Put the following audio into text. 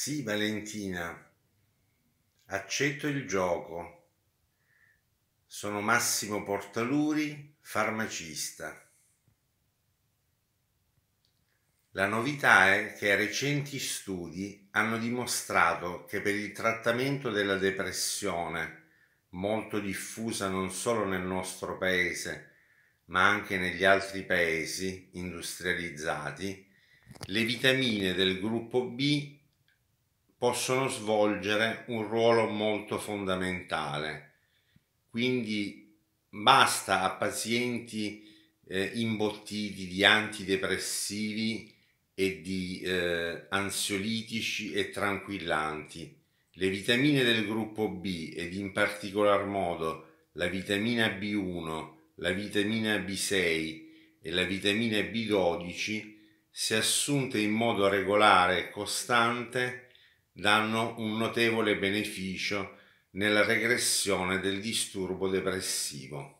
Sì, Valentina, accetto il gioco. Sono Massimo Portaluri, farmacista. La novità è che recenti studi hanno dimostrato che per il trattamento della depressione, molto diffusa non solo nel nostro paese, ma anche negli altri paesi industrializzati, le vitamine del gruppo B possono svolgere un ruolo molto fondamentale. Quindi basta a pazienti eh, imbottiti di antidepressivi e di eh, ansiolitici e tranquillanti. Le vitamine del gruppo B ed in particolar modo la vitamina B1, la vitamina B6 e la vitamina B12, se assunte in modo regolare e costante, danno un notevole beneficio nella regressione del disturbo depressivo.